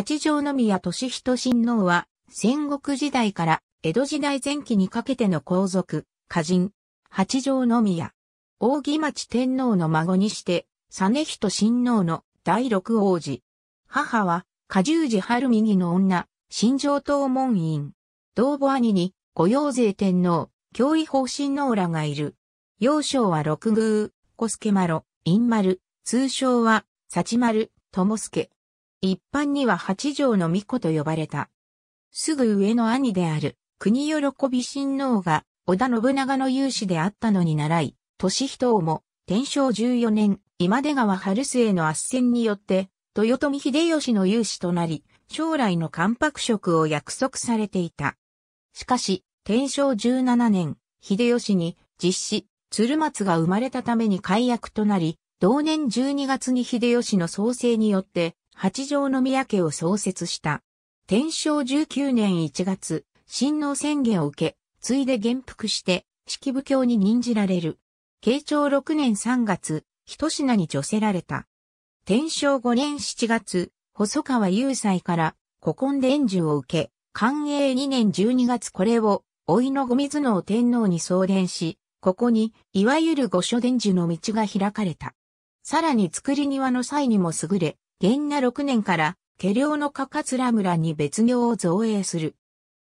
八条宮敏人親王は、戦国時代から江戸時代前期にかけての皇族、歌人、八条宮。大木町天皇の孫にして、実人親王の第六王子。母は、果十字春右の女、新城東門院。同母兄に、御用税天皇、教位方親王らがいる。幼少は六宮、小助丸、院丸、通称は、幸丸、友助。一般には八条の巫女と呼ばれた。すぐ上の兄である、国喜び親王が、織田信長の勇士であったのに習い、年人をも、天正14年、今出川春末の圧戦によって、豊臣秀吉の勇士となり、将来の関白職を約束されていた。しかし、天正17年、秀吉に、実施、鶴松が生まれたために解約となり、同年12月に秀吉の創生によって、八条宮家を創設した。天正十九年一月、親王宣言を受け、ついで元服して、式部教に任じられる。慶長六年三月、一品に除せられた。天正五年七月、細川雄斎から古今伝授を受け、寛永二年十二月これを、老いの御水の天皇に送電し、ここに、いわゆる御所伝授の道が開かれた。さらに作り庭の際にも優れ、元那6年から、家領の下桂村に別業を造営する。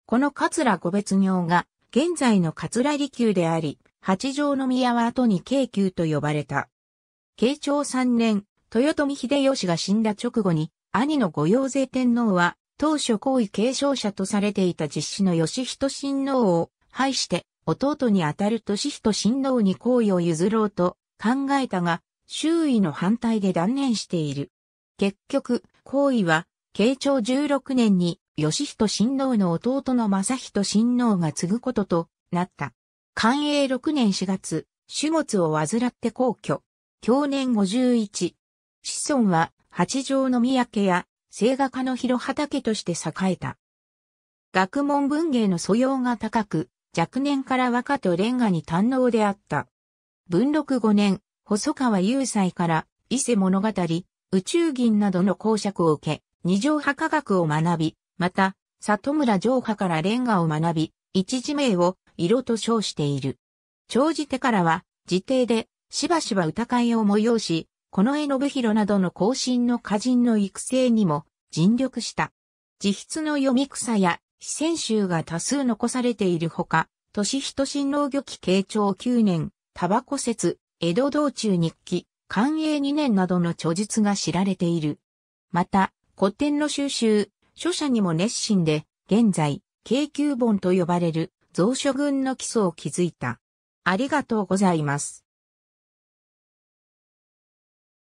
この桂五別業が、現在の桂離宮であり、八条宮は後に京急と呼ばれた。慶長三年、豊臣秀吉が死んだ直後に、兄の御用税天皇は、当初皇位継承者とされていた実子の義人親王を廃して、弟にあたる義人親王に皇位を譲ろうと考えたが、周囲の反対で断念している。結局、皇位は、慶長16年に、義人親王の弟の正人親王が継ぐこととなった。寛永6年4月、種物を患って皇居。享年51。子孫は、八条の宮家や、聖画家の広畑として栄えた。学問文芸の素養が高く、若年から和歌とレンガに堪能であった。文禄5年、細川雄斎から、伊勢物語、宇宙銀などの公爵を受け、二条派科学を学び、また、里村上派からレンガを学び、一字名を色と称している。長じ手からは、自邸で、しばしば歌会を催し、この絵信弘などの後進の歌人の育成にも尽力した。自筆の読み草や、四川集が多数残されているほか、年人親王漁記慶長9年、タバコ説、江戸道中日記、寛永2年などの著述が知られている。また、古典の収集、著者にも熱心で、現在、京急本と呼ばれる蔵書群の基礎を築いた。ありがとうございます。